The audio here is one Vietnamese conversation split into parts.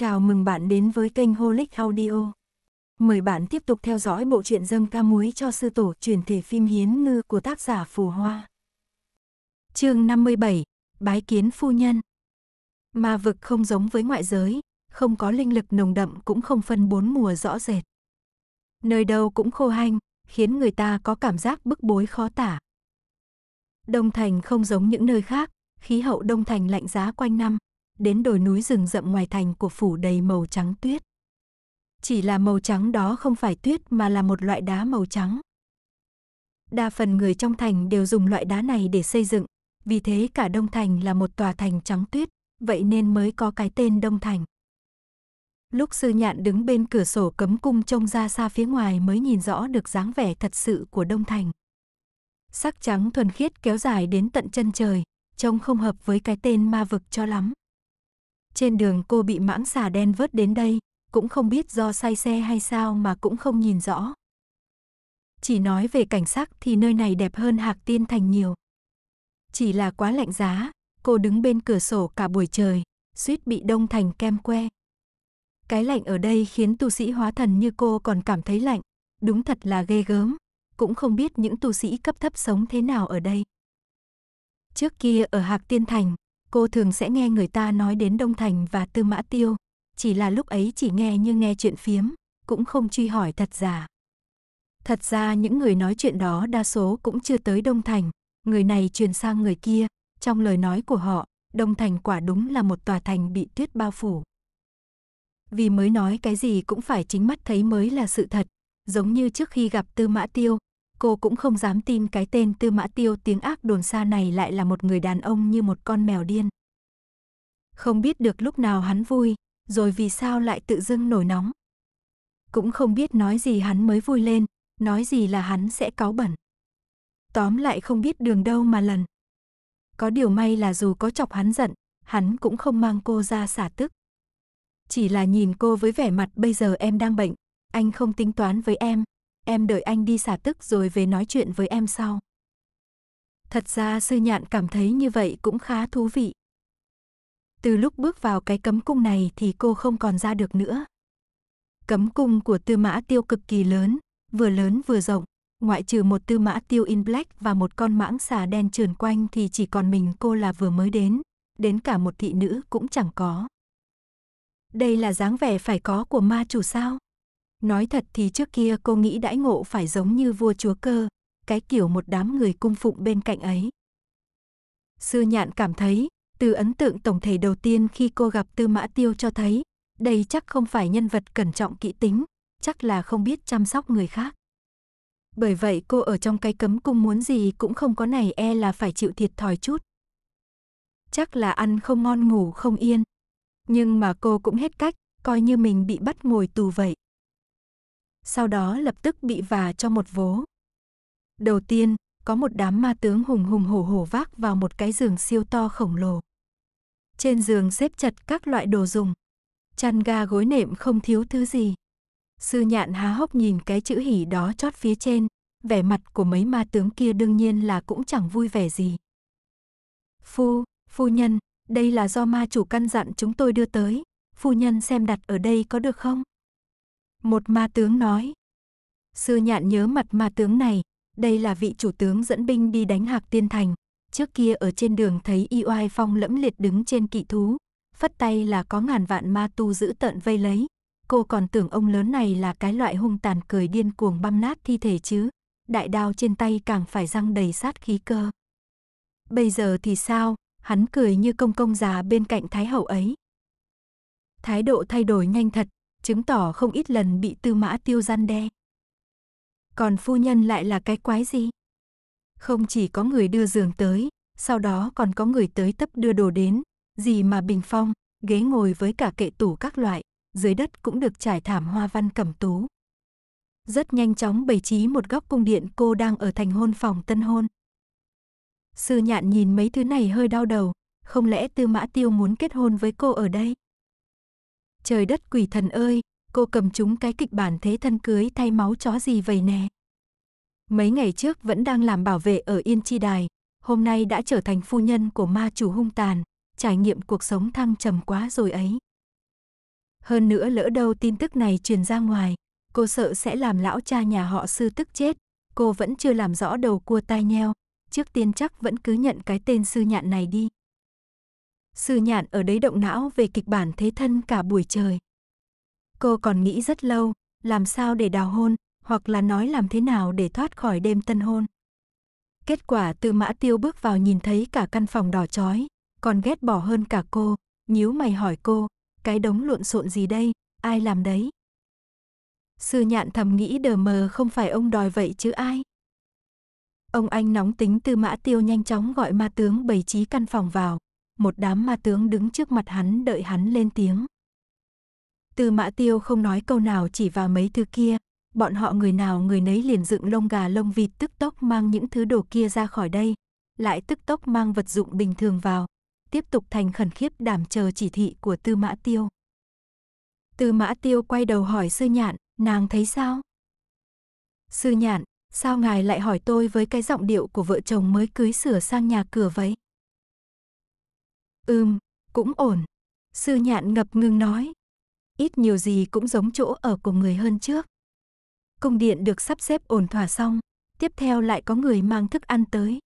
Chào mừng bạn đến với kênh Holic Audio. Mời bạn tiếp tục theo dõi bộ truyện dâm ca muối cho sư tổ truyền thể phim Hiến Ngư của tác giả Phù Hoa. chương 57, Bái kiến phu nhân Ma vực không giống với ngoại giới, không có linh lực nồng đậm cũng không phân bốn mùa rõ rệt. Nơi đâu cũng khô hanh, khiến người ta có cảm giác bức bối khó tả. Đông Thành không giống những nơi khác, khí hậu Đông Thành lạnh giá quanh năm, đến đồi núi rừng rậm ngoài thành của phủ đầy màu trắng tuyết. Chỉ là màu trắng đó không phải tuyết mà là một loại đá màu trắng. Đa phần người trong thành đều dùng loại đá này để xây dựng, vì thế cả Đông Thành là một tòa thành trắng tuyết, vậy nên mới có cái tên Đông Thành. Lúc sư nhạn đứng bên cửa sổ cấm cung trông ra xa phía ngoài mới nhìn rõ được dáng vẻ thật sự của Đông Thành. Sắc trắng thuần khiết kéo dài đến tận chân trời, trông không hợp với cái tên ma vực cho lắm. Trên đường cô bị mãng xà đen vớt đến đây, cũng không biết do say xe hay sao mà cũng không nhìn rõ. Chỉ nói về cảnh sắc thì nơi này đẹp hơn Hạc Tiên Thành nhiều. Chỉ là quá lạnh giá, cô đứng bên cửa sổ cả buổi trời, suýt bị đông thành kem que. Cái lạnh ở đây khiến tu sĩ hóa thần như cô còn cảm thấy lạnh, đúng thật là ghê gớm, cũng không biết những tu sĩ cấp thấp sống thế nào ở đây. Trước kia ở Hạc Tiên Thành, cô thường sẽ nghe người ta nói đến Đông Thành và Tư Mã Tiêu, chỉ là lúc ấy chỉ nghe như nghe chuyện phiếm, cũng không truy hỏi thật giả. Thật ra những người nói chuyện đó đa số cũng chưa tới Đông Thành, người này truyền sang người kia, trong lời nói của họ, Đông Thành quả đúng là một tòa thành bị tuyết bao phủ. Vì mới nói cái gì cũng phải chính mắt thấy mới là sự thật, giống như trước khi gặp Tư Mã Tiêu, cô cũng không dám tin cái tên Tư Mã Tiêu tiếng ác đồn xa này lại là một người đàn ông như một con mèo điên. Không biết được lúc nào hắn vui, rồi vì sao lại tự dưng nổi nóng. Cũng không biết nói gì hắn mới vui lên, nói gì là hắn sẽ cáu bẩn. Tóm lại không biết đường đâu mà lần. Có điều may là dù có chọc hắn giận, hắn cũng không mang cô ra xả tức. Chỉ là nhìn cô với vẻ mặt bây giờ em đang bệnh, anh không tính toán với em, em đợi anh đi xả tức rồi về nói chuyện với em sau. Thật ra sư nhạn cảm thấy như vậy cũng khá thú vị. Từ lúc bước vào cái cấm cung này thì cô không còn ra được nữa. Cấm cung của tư mã tiêu cực kỳ lớn, vừa lớn vừa rộng, ngoại trừ một tư mã tiêu in black và một con mãng xà đen trườn quanh thì chỉ còn mình cô là vừa mới đến, đến cả một thị nữ cũng chẳng có. Đây là dáng vẻ phải có của ma chủ sao? Nói thật thì trước kia cô nghĩ đãi ngộ phải giống như vua chúa cơ, cái kiểu một đám người cung phụng bên cạnh ấy. Sư nhạn cảm thấy, từ ấn tượng tổng thể đầu tiên khi cô gặp Tư Mã Tiêu cho thấy, đây chắc không phải nhân vật cẩn trọng kỹ tính, chắc là không biết chăm sóc người khác. Bởi vậy cô ở trong cái cấm cung muốn gì cũng không có này e là phải chịu thiệt thòi chút. Chắc là ăn không ngon ngủ không yên. Nhưng mà cô cũng hết cách, coi như mình bị bắt ngồi tù vậy sau đó lập tức bị vả cho một vố. Đầu tiên, có một đám ma tướng hùng hùng hổ hổ vác vào một cái giường siêu to khổng lồ. Trên giường xếp chặt các loại đồ dùng, chăn ga gối nệm không thiếu thứ gì. Sư nhạn há hốc nhìn cái chữ hỉ đó chót phía trên, vẻ mặt của mấy ma tướng kia đương nhiên là cũng chẳng vui vẻ gì. Phu, phu nhân, đây là do ma chủ căn dặn chúng tôi đưa tới, phu nhân xem đặt ở đây có được không? Một ma tướng nói. Sư nhạn nhớ mặt ma tướng này, đây là vị chủ tướng dẫn binh đi đánh Hạc Tiên Thành. Trước kia ở trên đường thấy y oai phong lẫm liệt đứng trên kỵ thú, phất tay là có ngàn vạn ma tu giữ tận vây lấy. Cô còn tưởng ông lớn này là cái loại hung tàn cười điên cuồng băm nát thi thể chứ. Đại đao trên tay càng phải răng đầy sát khí cơ. Bây giờ thì sao, hắn cười như công công già bên cạnh Thái Hậu ấy. Thái độ thay đổi nhanh thật, chứng tỏ không ít lần bị tư mã tiêu gian đe. Còn phu nhân lại là cái quái gì? Không chỉ có người đưa giường tới, sau đó còn có người tới tấp đưa đồ đến, gì mà bình phong, ghế ngồi với cả kệ tủ các loại, dưới đất cũng được trải thảm hoa văn cẩm tú. Rất nhanh chóng bày trí một góc cung điện cô đang ở thành hôn phòng tân hôn. Sư nhạn nhìn mấy thứ này hơi đau đầu, không lẽ tư mã tiêu muốn kết hôn với cô ở đây? Trời đất quỷ thần ơi, cô cầm chúng cái kịch bản thế thân cưới thay máu chó gì vậy nè. Mấy ngày trước vẫn đang làm bảo vệ ở Yên Chi Đài, hôm nay đã trở thành phu nhân của ma chủ hung tàn, trải nghiệm cuộc sống thăng trầm quá rồi ấy. Hơn nữa lỡ đâu tin tức này truyền ra ngoài, cô sợ sẽ làm lão cha nhà họ sư tức chết, cô vẫn chưa làm rõ đầu cua tai nheo, trước tiên chắc vẫn cứ nhận cái tên sư nhạn này đi. Sư nhạn ở đấy động não về kịch bản thế thân cả buổi trời. Cô còn nghĩ rất lâu, làm sao để đào hôn, hoặc là nói làm thế nào để thoát khỏi đêm tân hôn. Kết quả Tư mã tiêu bước vào nhìn thấy cả căn phòng đỏ chói, còn ghét bỏ hơn cả cô, nhíu mày hỏi cô, cái đống lộn xộn gì đây, ai làm đấy? Sư nhạn thầm nghĩ đờ mờ không phải ông đòi vậy chứ ai. Ông anh nóng tính tư mã tiêu nhanh chóng gọi ma tướng bày trí căn phòng vào, một đám ma tướng đứng trước mặt hắn đợi hắn lên tiếng. Từ mã tiêu không nói câu nào chỉ vào mấy thứ kia, bọn họ người nào người nấy liền dựng lông gà lông vịt tức tốc mang những thứ đồ kia ra khỏi đây, lại tức tốc mang vật dụng bình thường vào, tiếp tục thành khẩn khiếp đảm chờ chỉ thị của tư mã tiêu. Tư mã tiêu quay đầu hỏi sư nhạn, nàng thấy sao? Sư nhạn, sao ngài lại hỏi tôi với cái giọng điệu của vợ chồng mới cưới sửa sang nhà cửa vậy? Ừm, cũng ổn. Sư nhạn ngập ngừng nói. Ít nhiều gì cũng giống chỗ ở của người hơn trước. Cung điện được sắp xếp ổn thỏa xong, tiếp theo lại có người mang thức ăn tới.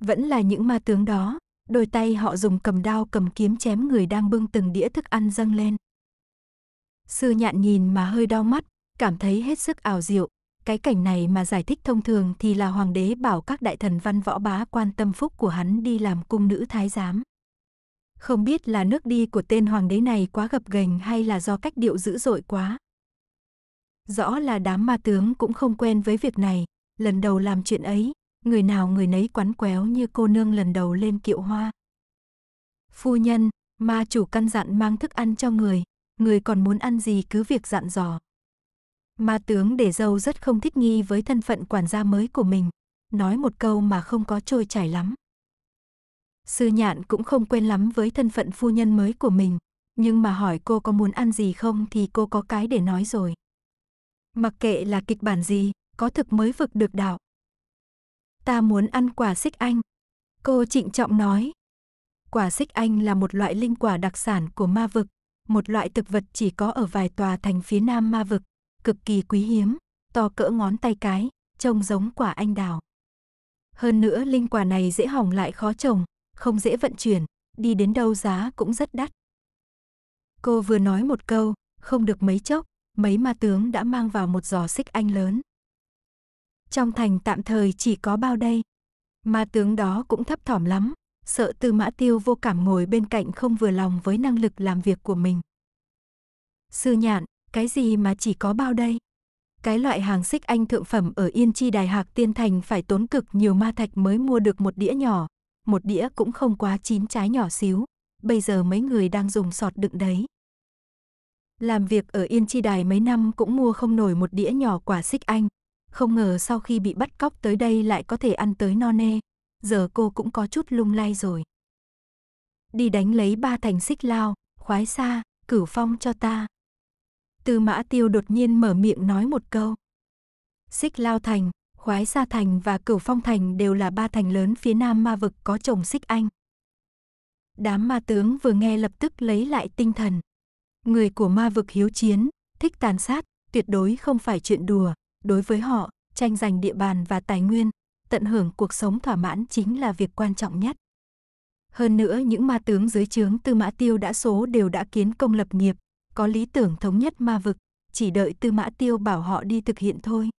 Vẫn là những ma tướng đó, đôi tay họ dùng cầm đao cầm kiếm chém người đang bưng từng đĩa thức ăn dâng lên. Sư nhạn nhìn mà hơi đau mắt, cảm thấy hết sức ảo diệu. Cái cảnh này mà giải thích thông thường thì là hoàng đế bảo các đại thần văn võ bá quan tâm phúc của hắn đi làm cung nữ thái giám. Không biết là nước đi của tên hoàng đế này quá gập ghềnh hay là do cách điệu dữ dội quá. Rõ là đám ma tướng cũng không quen với việc này, lần đầu làm chuyện ấy, người nào người nấy quắn quéo như cô nương lần đầu lên kiệu hoa. Phu nhân, ma chủ căn dặn mang thức ăn cho người, người còn muốn ăn gì cứ việc dặn dò. Ma tướng để dâu rất không thích nghi với thân phận quản gia mới của mình, nói một câu mà không có trôi chảy lắm. Sư nhạn cũng không quen lắm với thân phận phu nhân mới của mình, nhưng mà hỏi cô có muốn ăn gì không thì cô có cái để nói rồi. Mặc kệ là kịch bản gì, có thực mới vực được đạo. Ta muốn ăn quả xích anh. Cô trịnh trọng nói. Quả xích anh là một loại linh quả đặc sản của ma vực, một loại thực vật chỉ có ở vài tòa thành phía nam ma vực, cực kỳ quý hiếm, to cỡ ngón tay cái, trông giống quả anh đào. Hơn nữa linh quả này dễ hỏng lại khó trồng, không dễ vận chuyển, đi đến đâu giá cũng rất đắt. Cô vừa nói một câu, không được mấy chốc, mấy ma tướng đã mang vào một giò xích anh lớn. Trong thành tạm thời chỉ có bao đây. Ma tướng đó cũng thấp thỏm lắm, sợ Tư Mã Tiêu vô cảm ngồi bên cạnh không vừa lòng với năng lực làm việc của mình. Sư nhạn, cái gì mà chỉ có bao đây? Cái loại hàng xích anh thượng phẩm ở Yên Chi Đài Hạc Tiên Thành phải tốn cực nhiều ma thạch mới mua được một đĩa nhỏ, một đĩa cũng không quá chín trái nhỏ xíu. Bây giờ mấy người đang dùng sọt đựng đấy. Làm việc ở Yên Chi Đài mấy năm cũng mua không nổi một đĩa nhỏ quả xích anh. Không ngờ sau khi bị bắt cóc tới đây lại có thể ăn tới no nê. Giờ cô cũng có chút lung lay rồi. Đi đánh lấy ba thành xích lao, khoái xa, cửu phong cho ta. Tư mã tiêu đột nhiên mở miệng nói một câu. Xích lao thành, Khoái Sa Thành và Cửu Phong Thành đều là ba thành lớn phía nam ma vực có trồng xích anh. Đám ma tướng vừa nghe lập tức lấy lại tinh thần. Người của ma vực hiếu chiến, thích tàn sát, tuyệt đối không phải chuyện đùa. Đối với họ, tranh giành địa bàn và tài nguyên, tận hưởng cuộc sống thỏa mãn chính là việc quan trọng nhất. Hơn nữa những ma tướng dưới trướng Tư Mã Tiêu đã số đều đã kiến công lập nghiệp, có lý tưởng thống nhất ma vực, chỉ đợi Tư Mã Tiêu bảo họ đi thực hiện thôi.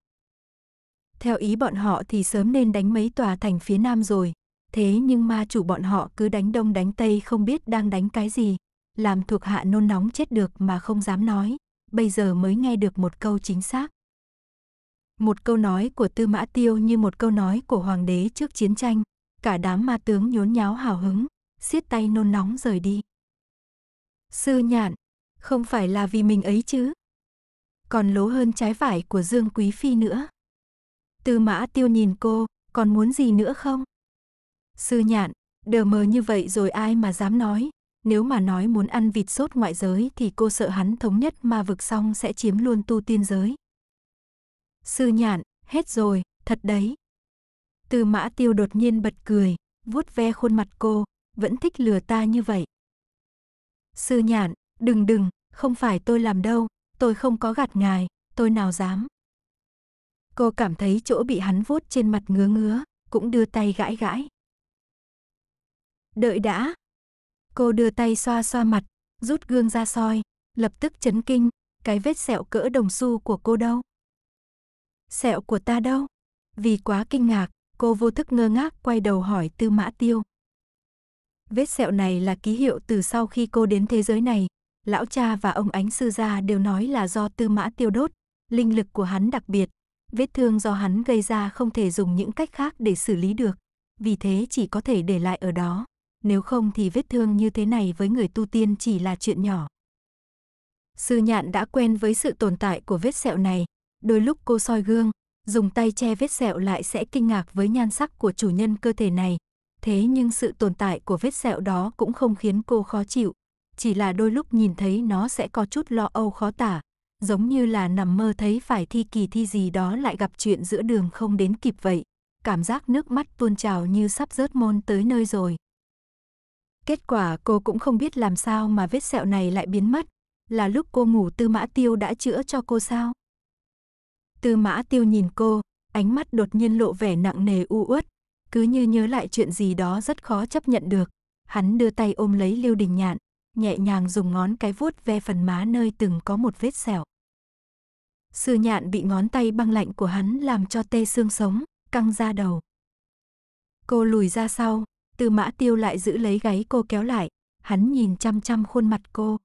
Theo ý bọn họ thì sớm nên đánh mấy tòa thành phía nam rồi. Thế nhưng ma chủ bọn họ cứ đánh đông đánh tây không biết đang đánh cái gì. Làm thuộc hạ nôn nóng chết được mà không dám nói. Bây giờ mới nghe được một câu chính xác. Một câu nói của Tư Mã Tiêu như một câu nói của Hoàng đế trước chiến tranh. Cả đám ma tướng nhốn nháo hào hứng, siết tay nôn nóng rời đi. Sư nhạn, không phải là vì mình ấy chứ. Còn lố hơn trái vải của Dương Quý Phi nữa. Tư mã tiêu nhìn cô, còn muốn gì nữa không? Sư nhạn, đờ mờ như vậy rồi ai mà dám nói. Nếu mà nói muốn ăn vịt sốt ngoại giới thì cô sợ hắn thống nhất ma vực xong sẽ chiếm luôn tu tiên giới. Sư nhạn, hết rồi, thật đấy. Tư mã tiêu đột nhiên bật cười, vuốt ve khuôn mặt cô, vẫn thích lừa ta như vậy. Sư nhạn, đừng đừng, không phải tôi làm đâu, tôi không có gạt ngài, tôi nào dám. Cô cảm thấy chỗ bị hắn vuốt trên mặt ngứa ngứa, cũng đưa tay gãi gãi. Đợi đã. Cô đưa tay xoa xoa mặt, rút gương ra soi, lập tức chấn kinh, cái vết sẹo cỡ đồng xu của cô đâu? Sẹo của ta đâu? Vì quá kinh ngạc, cô vô thức ngơ ngác quay đầu hỏi Tư Mã Tiêu. Vết sẹo này là ký hiệu từ sau khi cô đến thế giới này, lão cha và ông ánh sư gia đều nói là do Tư Mã Tiêu đốt, linh lực của hắn đặc biệt, vết thương do hắn gây ra không thể dùng những cách khác để xử lý được, vì thế chỉ có thể để lại ở đó, nếu không thì vết thương như thế này với người tu tiên chỉ là chuyện nhỏ. Sư nhạn đã quen với sự tồn tại của vết sẹo này, đôi lúc cô soi gương, dùng tay che vết sẹo lại sẽ kinh ngạc với nhan sắc của chủ nhân cơ thể này, thế nhưng sự tồn tại của vết sẹo đó cũng không khiến cô khó chịu, chỉ là đôi lúc nhìn thấy nó sẽ có chút lo âu khó tả, giống như là nằm mơ thấy phải thi kỳ thi gì đó lại gặp chuyện giữa đường không đến kịp vậy. Cảm giác nước mắt tuôn trào như sắp rớt môn tới nơi rồi. Kết quả cô cũng không biết làm sao mà vết sẹo này lại biến mất. Là lúc cô ngủ Tư Mã Tiêu đã chữa cho cô sao? Tư Mã Tiêu nhìn cô, ánh mắt đột nhiên lộ vẻ nặng nề u uất, cứ như nhớ lại chuyện gì đó rất khó chấp nhận được. Hắn đưa tay ôm lấy Liêu Đình Nhạn, nhẹ nhàng dùng ngón cái vuốt ve phần má nơi từng có một vết sẹo. Sư nhạn bị ngón tay băng lạnh của hắn làm cho tê xương sống, căng ra đầu. Cô lùi ra sau, từ mã tiêu lại giữ lấy gáy cô kéo lại, hắn nhìn chăm chăm khuôn mặt cô.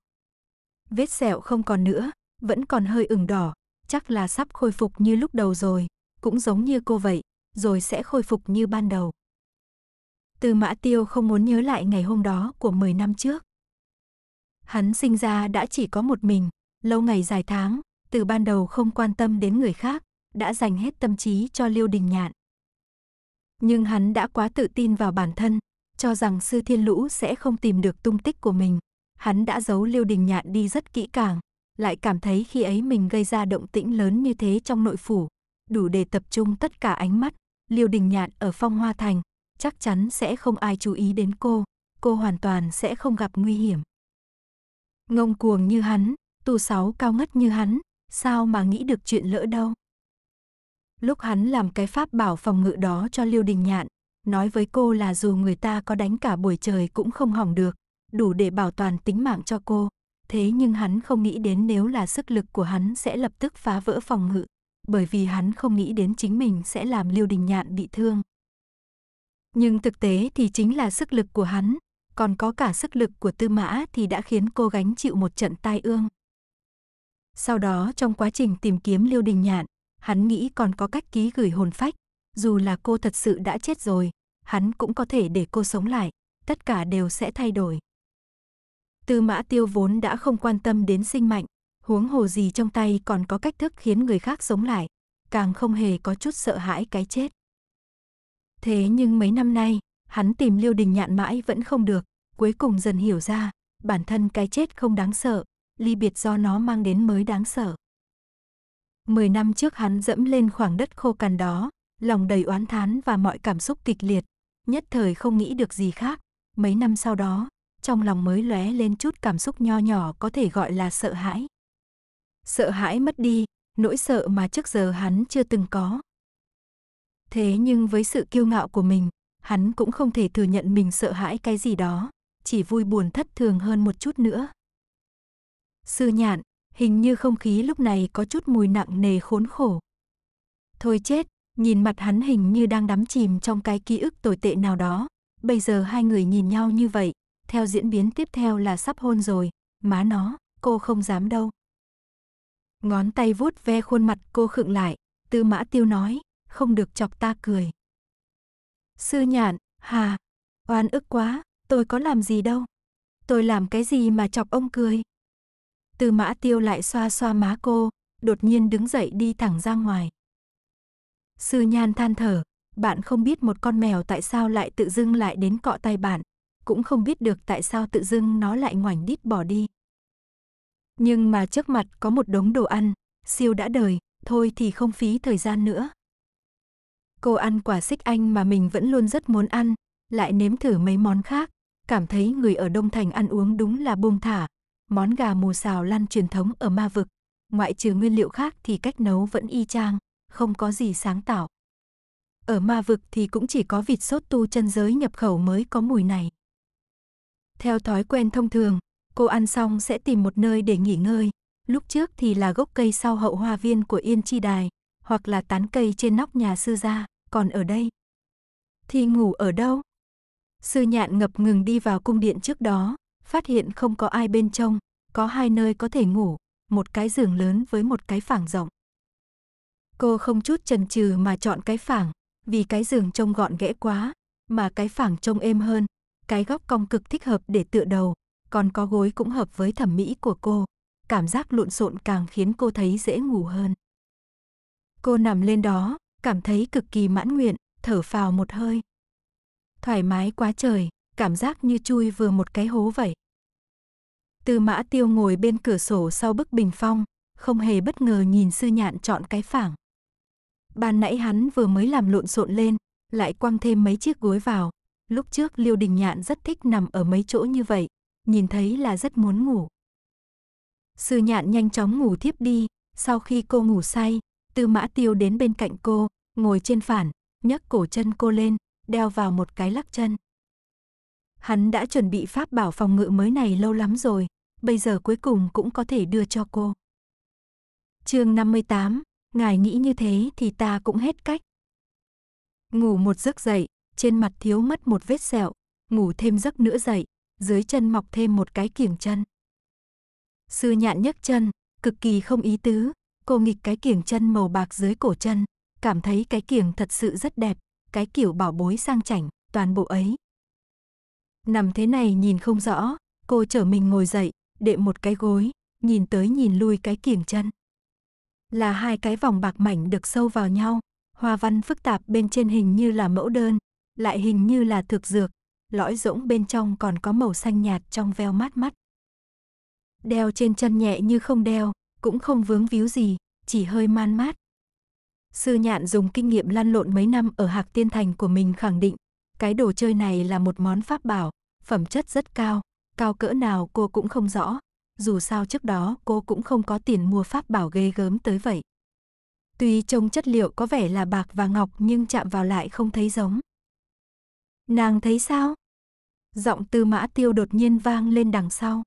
Vết sẹo không còn nữa, vẫn còn hơi ửng đỏ, chắc là sắp khôi phục như lúc đầu rồi, cũng giống như cô vậy, rồi sẽ khôi phục như ban đầu. Từ mã tiêu không muốn nhớ lại ngày hôm đó của 10 năm trước. Hắn sinh ra đã chỉ có một mình, lâu ngày dài tháng, từ ban đầu không quan tâm đến người khác, đã dành hết tâm trí cho Liêu Đình Nhạn. Nhưng hắn đã quá tự tin vào bản thân, cho rằng Sư Thiên Lũ sẽ không tìm được tung tích của mình. Hắn đã giấu Liêu Đình Nhạn đi rất kỹ càng, lại cảm thấy khi ấy mình gây ra động tĩnh lớn như thế trong nội phủ, đủ để tập trung tất cả ánh mắt. Liêu Đình Nhạn ở Phong Hoa Thành, chắc chắn sẽ không ai chú ý đến cô, cô hoàn toàn sẽ không gặp nguy hiểm. Ngông cuồng như hắn, tù sáu cao ngất như hắn, sao mà nghĩ được chuyện lỡ đâu. Lúc hắn làm cái pháp bảo phòng ngự đó cho Liêu Đình Nhạn, nói với cô là dù người ta có đánh cả buổi trời cũng không hỏng được, đủ để bảo toàn tính mạng cho cô. Thế nhưng hắn không nghĩ đến nếu là sức lực của hắn sẽ lập tức phá vỡ phòng ngự, bởi vì hắn không nghĩ đến chính mình sẽ làm Liêu Đình Nhạn bị thương. Nhưng thực tế thì chính là sức lực của hắn, còn có cả sức lực của Tư Mã thì đã khiến cô gánh chịu một trận tai ương. Sau đó trong quá trình tìm kiếm Liêu Đình Nhạn, hắn nghĩ còn có cách ký gửi hồn phách, dù là cô thật sự đã chết rồi, hắn cũng có thể để cô sống lại, tất cả đều sẽ thay đổi. Tư Mã Tiêu vốn đã không quan tâm đến sinh mệnh huống hồ gì trong tay còn có cách thức khiến người khác sống lại, càng không hề có chút sợ hãi cái chết. Thế nhưng mấy năm nay, hắn tìm Liêu Đình Nhạn mãi vẫn không được, cuối cùng dần hiểu ra, bản thân cái chết không đáng sợ, ly biệt do nó mang đến mới đáng sợ. Mười năm trước hắn dẫm lên khoảng đất khô cằn đó, lòng đầy oán thán và mọi cảm xúc kịch liệt, nhất thời không nghĩ được gì khác. Mấy năm sau đó, trong lòng mới lóe lên chút cảm xúc nho nhỏ có thể gọi là sợ hãi. Sợ hãi mất đi, nỗi sợ mà trước giờ hắn chưa từng có. Thế nhưng với sự kiêu ngạo của mình, hắn cũng không thể thừa nhận mình sợ hãi cái gì đó, chỉ vui buồn thất thường hơn một chút nữa. Sư nhạn, hình như không khí lúc này có chút mùi nặng nề khốn khổ. Thôi chết, nhìn mặt hắn hình như đang đắm chìm trong cái ký ức tồi tệ nào đó. Bây giờ hai người nhìn nhau như vậy, theo diễn biến tiếp theo là sắp hôn rồi, má nó, cô không dám đâu. Ngón tay vuốt ve khuôn mặt cô khựng lại, tư mã tiêu nói, không được chọc ta cười. Sư nhạn, hà, oan ức quá, tôi có làm gì đâu. Tôi làm cái gì mà chọc ông cười. Tư mã tiêu lại xoa xoa má cô, đột nhiên đứng dậy đi thẳng ra ngoài. Sư nhan than thở, bạn không biết một con mèo tại sao lại tự dưng lại đến cọ tay bạn, cũng không biết được tại sao tự dưng nó lại ngoảnh đít bỏ đi. Nhưng mà trước mặt có một đống đồ ăn, siêu đã đời, thôi thì không phí thời gian nữa. Cô ăn quả xích anh mà mình vẫn luôn rất muốn ăn, lại nếm thử mấy món khác, cảm thấy người ở Đông Thành ăn uống đúng là buông thả, món gà mù xào lăn truyền thống ở ma vực, ngoại trừ nguyên liệu khác thì cách nấu vẫn y chang, không có gì sáng tạo. Ở ma vực thì cũng chỉ có vịt sốt tu chân giới nhập khẩu mới có mùi này. Theo thói quen thông thường, cô ăn xong sẽ tìm một nơi để nghỉ ngơi, lúc trước thì là gốc cây sau hậu hoa viên của Yên Chi Đài, hoặc là tán cây trên nóc nhà sư gia, còn ở đây thì ngủ ở đâu? Sư nhạn ngập ngừng đi vào cung điện trước đó, phát hiện không có ai bên trong, có hai nơi có thể ngủ, một cái giường lớn với một cái phẳng rộng. Cô không chút chần chừ mà chọn cái phẳng, vì cái giường trông gọn ghẽ quá, mà cái phẳng trông êm hơn, cái góc cong cực thích hợp để tựa đầu, còn có gối cũng hợp với thẩm mỹ của cô. Cảm giác lộn xộn càng khiến cô thấy dễ ngủ hơn. Cô nằm lên đó, cảm thấy cực kỳ mãn nguyện, thở phào một hơi. Thoải mái quá trời, cảm giác như chui vừa một cái hố vậy. Tư mã tiêu ngồi bên cửa sổ sau bức bình phong, không hề bất ngờ nhìn sư nhạn chọn cái phảng. Ban nãy hắn vừa mới làm lộn xộn lên, lại quăng thêm mấy chiếc gối vào. Lúc trước Liêu Đình Nhạn rất thích nằm ở mấy chỗ như vậy, nhìn thấy là rất muốn ngủ. Sư nhạn nhanh chóng ngủ thiếp đi, sau khi cô ngủ say, Tư Mã Tiêu đến bên cạnh cô, ngồi trên phản, nhấc cổ chân cô lên, đeo vào một cái lắc chân. Hắn đã chuẩn bị pháp bảo phòng ngự mới này lâu lắm rồi, bây giờ cuối cùng cũng có thể đưa cho cô. Chương 58, ngài nghĩ như thế thì ta cũng hết cách. Ngủ một giấc dậy, trên mặt thiếu mất một vết sẹo, ngủ thêm giấc nữa dậy, dưới chân mọc thêm một cái kiểng chân. Sư nhạn nhấc chân, cực kỳ không ý tứ, cô nghịch cái kiểng chân màu bạc dưới cổ chân, cảm thấy cái kiểng thật sự rất đẹp, cái kiểu bảo bối sang chảnh, toàn bộ ấy, Nằm thế này nhìn không rõ, cô trở mình ngồi dậy, đệm một cái gối, nhìn tới nhìn lui cái kiềng chân. Là hai cái vòng bạc mảnh được sâu vào nhau, hoa văn phức tạp bên trên hình như là mẫu đơn, lại hình như là thực dược, lõi rỗng bên trong còn có màu xanh nhạt trong veo mát mắt. Đeo trên chân nhẹ như không đeo, cũng không vướng víu gì, chỉ hơi man mát. Sư nhạn dùng kinh nghiệm lan lộn mấy năm ở Hạc Tiên Thành của mình khẳng định cái đồ chơi này là một món pháp bảo, phẩm chất rất cao, cao cỡ nào cô cũng không rõ, dù sao trước đó cô cũng không có tiền mua pháp bảo ghê gớm tới vậy. Tuy trông chất liệu có vẻ là bạc và ngọc nhưng chạm vào lại không thấy giống. Nàng thấy sao? Giọng tư mã tiêu đột nhiên vang lên đằng sau.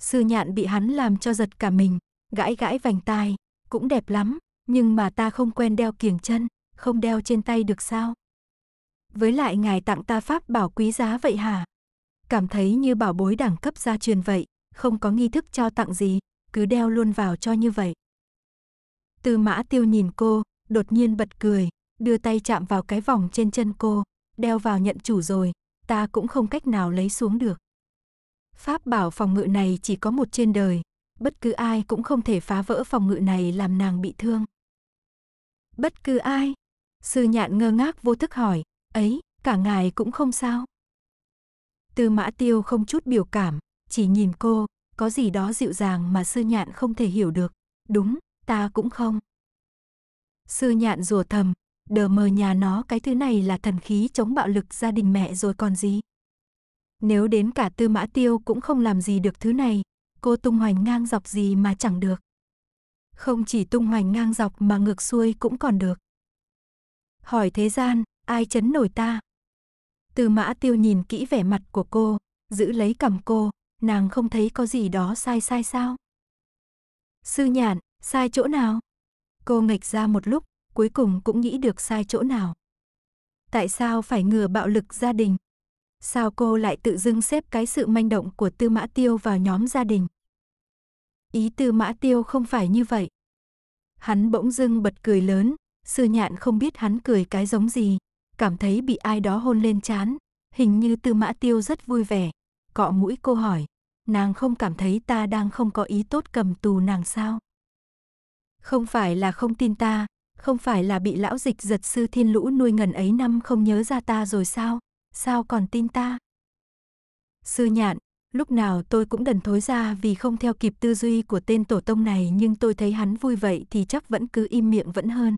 Sư nhạn bị hắn làm cho giật cả mình, gãi gãi vành tai, cũng đẹp lắm, nhưng mà ta không quen đeo kiềng chân, không đeo trên tay được sao? với lại ngài tặng ta pháp bảo quý giá vậy hả? Cảm thấy như bảo bối đẳng cấp gia truyền vậy, không có nghi thức trao tặng gì, cứ đeo luôn vào cho như vậy. Tư mã tiêu nhìn cô, đột nhiên bật cười, đưa tay chạm vào cái vòng trên chân cô, đeo vào nhận chủ rồi, ta cũng không cách nào lấy xuống được. Pháp bảo phòng ngự này chỉ có một trên đời, bất cứ ai cũng không thể phá vỡ phòng ngự này làm nàng bị thương. Bất cứ ai? Sư nhạn ngơ ngác vô thức hỏi, Ấy, cả ngài cũng không sao. Tư mã tiêu không chút biểu cảm, chỉ nhìn cô, có gì đó dịu dàng mà sư nhạn không thể hiểu được. Đúng, ta cũng không. Sư nhạn rùa thầm, đờ mờ nhà nó cái thứ này là thần khí chống bạo lực gia đình mẹ rồi còn gì. Nếu đến cả tư mã tiêu cũng không làm gì được thứ này, cô tung hoành ngang dọc gì mà chẳng được. Không chỉ tung hoành ngang dọc mà ngược xuôi cũng còn được. Hỏi thế gian, ai chấn nổi ta. Từ mã tiêu nhìn kỹ vẻ mặt của cô, giữ lấy cầm cô, nàng không thấy có gì đó sai sai sao. Sư nhạn, sai chỗ nào? Cô nghịch ra một lúc, cuối cùng cũng nghĩ được sai chỗ nào. Tại sao phải ngừa bạo lực gia đình? Sao cô lại tự dưng xếp cái sự manh động của Tư Mã Tiêu vào nhóm gia đình? Ý Tư Mã Tiêu không phải như vậy. Hắn bỗng dưng bật cười lớn, sư nhạn không biết hắn cười cái giống gì, cảm thấy bị ai đó hôn lên chán, hình như Tư Mã Tiêu rất vui vẻ, cọ mũi cô hỏi, nàng không cảm thấy ta đang không có ý tốt cầm tù nàng sao? Không phải là không tin ta, không phải là bị lão dịch giật sư thiên lũ nuôi ngần ấy năm không nhớ ra ta rồi sao, sao còn tin ta? Sư nhạn, lúc nào tôi cũng đần thối ra vì không theo kịp tư duy của tên tổ tông này nhưng tôi thấy hắn vui vậy thì chắc vẫn cứ im miệng vẫn hơn.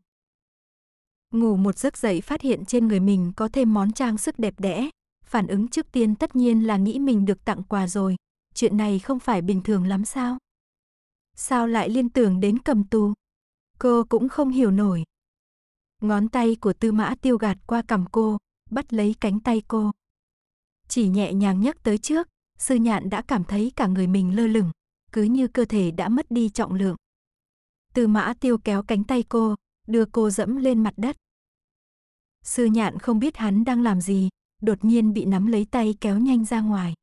Ngủ một giấc dậy phát hiện trên người mình có thêm món trang sức đẹp đẽ. Phản ứng trước tiên tất nhiên là nghĩ mình được tặng quà rồi. Chuyện này không phải bình thường lắm sao? Sao lại liên tưởng đến cầm tù? Cô cũng không hiểu nổi. Ngón tay của tư mã tiêu gạt qua cầm cô, bắt lấy cánh tay cô. Chỉ nhẹ nhàng nhắc tới trước, sư nhạn đã cảm thấy cả người mình lơ lửng, cứ như cơ thể đã mất đi trọng lượng. Tư mã tiêu kéo cánh tay cô, đưa cô dẫm lên mặt đất. Sư nhạn không biết hắn đang làm gì, đột nhiên bị nắm lấy tay kéo nhanh ra ngoài.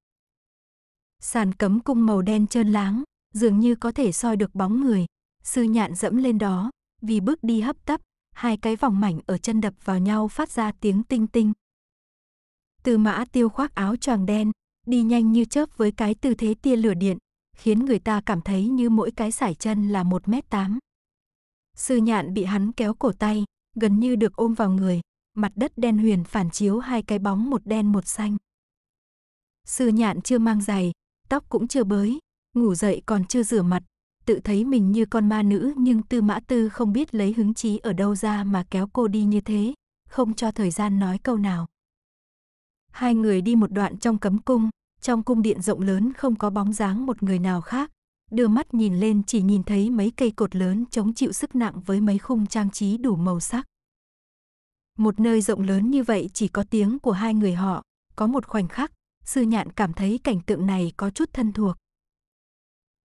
Sàn cấm cung màu đen trơn láng, dường như có thể soi được bóng người. Sư nhạn dẫm lên đó, vì bước đi hấp tấp, hai cái vòng mảnh ở chân đập vào nhau phát ra tiếng tinh tinh. Từ mã tiêu khoác áo choàng đen, đi nhanh như chớp với cái tư thế tia lửa điện, khiến người ta cảm thấy như mỗi cái sải chân là 1 mét 8. Sư nhạn bị hắn kéo cổ tay, gần như được ôm vào người, mặt đất đen huyền phản chiếu hai cái bóng một đen một xanh. Sư nhạn chưa mang giày, tóc cũng chưa bới, ngủ dậy còn chưa rửa mặt, tự thấy mình như con ma nữ nhưng tư mã tư không biết lấy hứng chí ở đâu ra mà kéo cô đi như thế, không cho thời gian nói câu nào. Hai người đi một đoạn trong cấm cung, trong cung điện rộng lớn không có bóng dáng một người nào khác, đưa mắt nhìn lên chỉ nhìn thấy mấy cây cột lớn chống chịu sức nặng với mấy khung trang trí đủ màu sắc. Một nơi rộng lớn như vậy chỉ có tiếng của hai người họ, có một khoảnh khắc, sư nhạn cảm thấy cảnh tượng này có chút thân thuộc.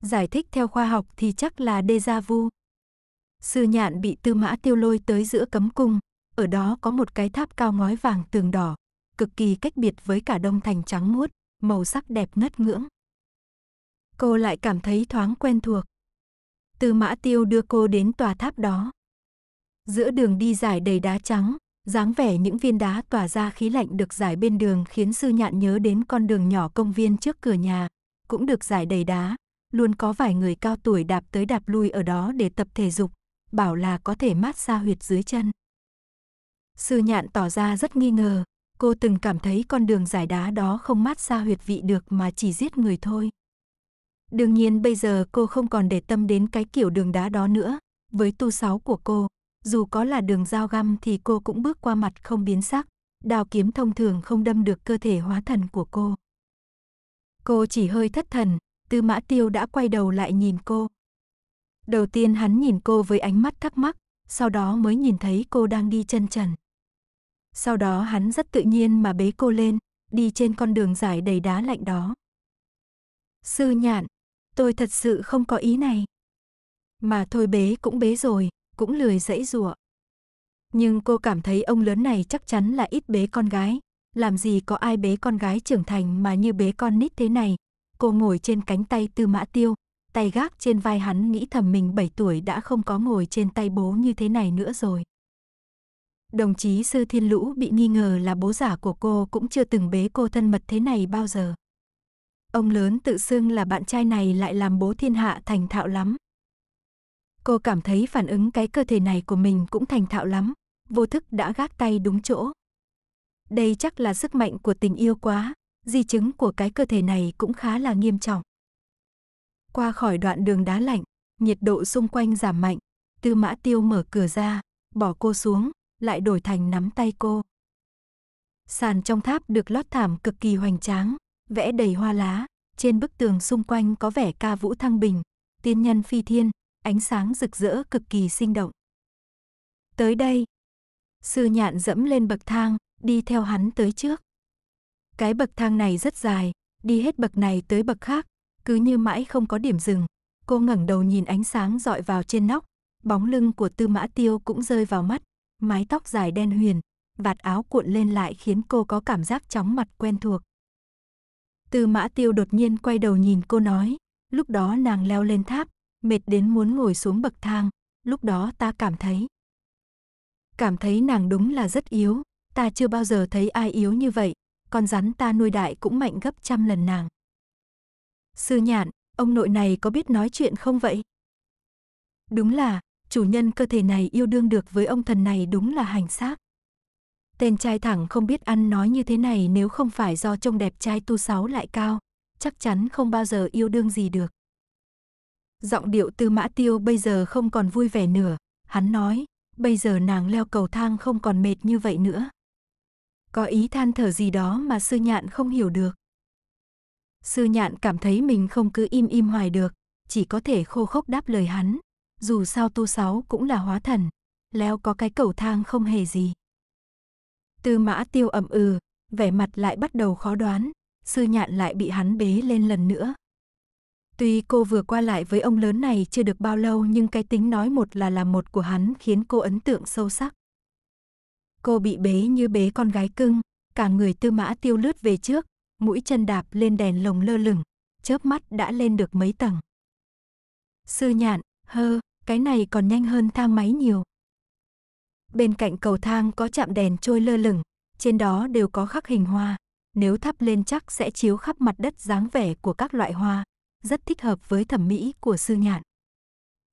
Giải thích theo khoa học thì chắc là déjà vu. Sư nhạn bị tư mã tiêu lôi tới giữa cấm cung, ở đó có một cái tháp cao ngói vàng tường đỏ, cực kỳ cách biệt với cả đông thành trắng muốt, màu sắc đẹp ngất ngưỡng cô lại cảm thấy thoáng quen thuộc. Từ mã tiêu đưa cô đến tòa tháp đó. Giữa đường đi dài đầy đá trắng, dáng vẻ những viên đá tỏa ra khí lạnh được giải bên đường khiến sư nhạn nhớ đến con đường nhỏ công viên trước cửa nhà, cũng được giải đầy đá, luôn có vài người cao tuổi đạp tới đạp lui ở đó để tập thể dục, bảo là có thể mát xa huyệt dưới chân. Sư nhạn tỏ ra rất nghi ngờ, cô từng cảm thấy con đường giải đá đó không mát xa huyệt vị được mà chỉ giết người thôi. Đương nhiên bây giờ cô không còn để tâm đến cái kiểu đường đá đó nữa. Với tu sáu của cô, dù có là đường dao găm thì cô cũng bước qua mặt không biến sắc. Đao kiếm thông thường không đâm được cơ thể hóa thần của cô. Cô chỉ hơi thất thần, Tư Mã Tiêu đã quay đầu lại nhìn cô. Đầu tiên hắn nhìn cô với ánh mắt thắc mắc, sau đó mới nhìn thấy cô đang đi chân trần. Sau đó hắn rất tự nhiên mà bế cô lên, đi trên con đường dài đầy đá lạnh đó. Sư nhạn, tôi thật sự không có ý này. Mà thôi bế cũng bế rồi, cũng lười dãy rủa. Nhưng cô cảm thấy ông lớn này chắc chắn là ít bế con gái, làm gì có ai bế con gái trưởng thành mà như bế con nít thế này. Cô ngồi trên cánh tay Tư Mã Tiêu, tay gác trên vai hắn nghĩ thầm mình 7 tuổi đã không có ngồi trên tay bố như thế này nữa rồi. Đồng chí Sư Thiên Lũ bị nghi ngờ là bố giả của cô cũng chưa từng bế cô thân mật thế này bao giờ ông lớn tự xưng là bạn trai này lại làm bố thiên hạ thành thạo lắm. Cô cảm thấy phản ứng cái cơ thể này của mình cũng thành thạo lắm, vô thức đã gác tay đúng chỗ. Đây chắc là sức mạnh của tình yêu quá, di chứng của cái cơ thể này cũng khá là nghiêm trọng. Qua khỏi đoạn đường đá lạnh, nhiệt độ xung quanh giảm mạnh, Tư Mã Tiêu mở cửa ra, bỏ cô xuống, lại đổi thành nắm tay cô. Sàn trong tháp được lót thảm cực kỳ hoành tráng, vẽ đầy hoa lá, trên bức tường xung quanh có vẻ ca vũ thăng bình, tiên nhân phi thiên, ánh sáng rực rỡ cực kỳ sinh động. Tới đây, sư nhạn dẫm lên bậc thang, đi theo hắn tới trước. Cái bậc thang này rất dài, đi hết bậc này tới bậc khác, cứ như mãi không có điểm dừng. Cô ngẩng đầu nhìn ánh sáng dọi vào trên nóc, bóng lưng của Tư Mã Tiêu cũng rơi vào mắt, mái tóc dài đen huyền, vạt áo cuộn lên lại khiến cô có cảm giác chóng mặt quen thuộc. Tư mã tiêu đột nhiên quay đầu nhìn cô nói, lúc đó nàng leo lên tháp, mệt đến muốn ngồi xuống bậc thang, lúc đó ta cảm thấy. Cảm thấy nàng đúng là rất yếu, ta chưa bao giờ thấy ai yếu như vậy, con rắn ta nuôi đại cũng mạnh gấp trăm lần nàng. Sư nhạn, ông nội này có biết nói chuyện không vậy? Đúng là, chủ nhân cơ thể này yêu đương được với ông thần này đúng là hành xác. Tên trai thẳng không biết ăn nói như thế này nếu không phải do trông đẹp trai tu sáu lại cao, chắc chắn không bao giờ yêu đương gì được. Giọng điệu tư mã tiêu bây giờ không còn vui vẻ nữa, hắn nói, bây giờ nàng leo cầu thang không còn mệt như vậy nữa. Có ý than thở gì đó mà sư nhạn không hiểu được. Sư nhạn cảm thấy mình không cứ im im hoài được, chỉ có thể khô khốc đáp lời hắn. Dù sao tu sáu cũng là hóa thần, leo có cái cầu thang không hề gì. Tư mã tiêu ẩm ừ, vẻ mặt lại bắt đầu khó đoán, sư nhạn lại bị hắn bế lên lần nữa. Tuy cô vừa qua lại với ông lớn này chưa được bao lâu nhưng cái tính nói một là làm một của hắn khiến cô ấn tượng sâu sắc. Cô bị bế như bế con gái cưng, cả người tư mã tiêu lướt về trước, mũi chân đạp lên đèn lồng lơ lửng, chớp mắt đã lên được mấy tầng. Sư nhạn, hơ, cái này còn nhanh hơn thang máy nhiều. Bên cạnh cầu thang có chạm đèn trôi lơ lửng, trên đó đều có khắc hình hoa. Nếu thắp lên chắc sẽ chiếu khắp mặt đất dáng vẻ của các loại hoa, rất thích hợp với thẩm mỹ của sư nhạn.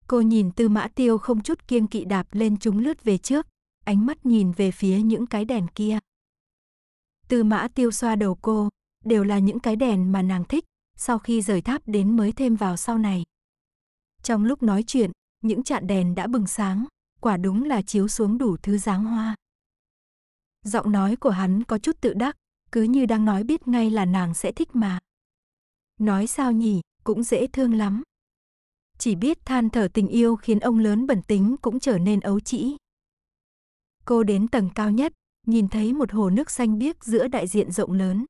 Cô nhìn Tư Mã Tiêu không chút kiêng kỵ đạp lên chúng lướt về trước, ánh mắt nhìn về phía những cái đèn kia. Tư Mã Tiêu xoa đầu cô, đều là những cái đèn mà nàng thích, sau khi rời tháp đến mới thêm vào sau này. Trong lúc nói chuyện, những chạn đèn đã bừng sáng, quả đúng là chiếu xuống đủ thứ dáng hoa. Giọng nói của hắn có chút tự đắc, cứ như đang nói biết ngay là nàng sẽ thích mà. Nói sao nhỉ, cũng dễ thương lắm. Chỉ biết than thở tình yêu khiến ông lớn bẩn tính cũng trở nên ấu trĩ. Cô đến tầng cao nhất, nhìn thấy một hồ nước xanh biếc giữa đại diện rộng lớn.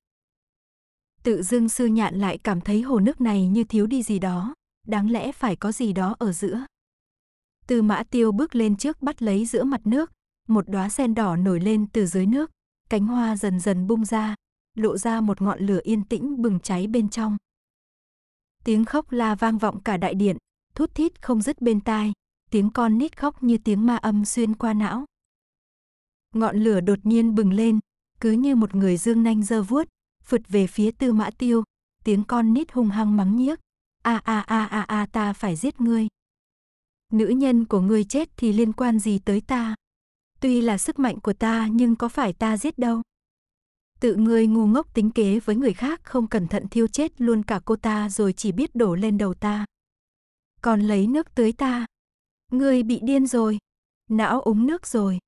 Tự dưng sư nhạn lại cảm thấy hồ nước này như thiếu đi gì đó, đáng lẽ phải có gì đó ở giữa. Tư mã tiêu bước lên trước bắt lấy giữa mặt nước, một đóa sen đỏ nổi lên từ dưới nước, cánh hoa dần dần bung ra, lộ ra một ngọn lửa yên tĩnh bừng cháy bên trong. Tiếng khóc la vang vọng cả đại điện, thút thít không dứt bên tai, tiếng con nít khóc như tiếng ma âm xuyên qua não. Ngọn lửa đột nhiên bừng lên, cứ như một người dương nanh dơ vuốt, phượt về phía tư mã tiêu, tiếng con nít hung hăng mắng nhiếc. A a a a a ta phải giết ngươi nữ nhân của ngươi chết thì liên quan gì tới ta? Tuy là sức mạnh của ta nhưng có phải ta giết đâu. Tự ngươi ngu ngốc tính kế với người khác không cẩn thận thiêu chết luôn cả cô ta rồi chỉ biết đổ lên đầu ta. Còn lấy nước tưới ta. Ngươi bị điên rồi. Não úng nước rồi.